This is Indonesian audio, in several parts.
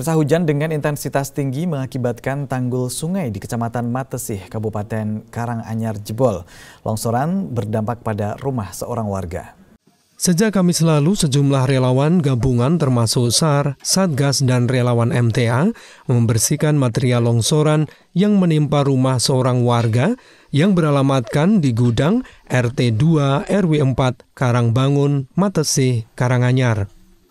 Pemirsa hujan dengan intensitas tinggi mengakibatkan tanggul sungai di Kecamatan Matesih, Kabupaten Karanganyar jebol. Longsoran berdampak pada rumah seorang warga. Sejak kami selalu sejumlah relawan gabungan termasuk SAR, Satgas, dan relawan MTA membersihkan material longsoran yang menimpa rumah seorang warga yang beralamatkan di gudang RT2 RW4 Karangbangun, Matesih, Karanganyar.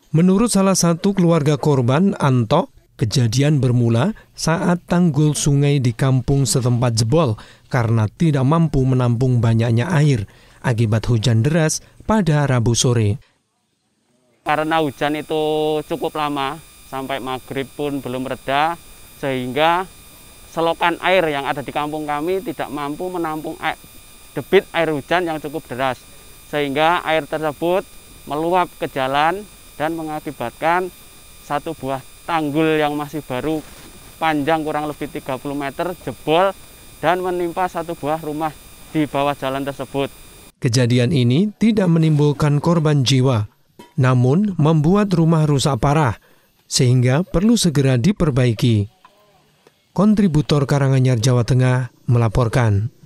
Menurut salah satu keluarga korban, Anto, kejadian bermula saat tanggul sungai di kampung setempat jebol karena tidak mampu menampung banyaknya air akibat hujan deras pada Rabu sore. Karena hujan itu cukup lama, sampai maghrib pun belum reda, sehingga selokan air yang ada di kampung kami tidak mampu menampung air, debit air hujan yang cukup deras. Sehingga air tersebut meluap ke jalan dan mengakibatkan satu buah tanggul yang masih baru panjang kurang lebih 30 meter jebol dan menimpa satu buah rumah di bawah jalan tersebut. Kejadian ini tidak menimbulkan korban jiwa, namun membuat rumah rusak parah, sehingga perlu segera diperbaiki. Kontributor Karanganyar Jawa Tengah melaporkan.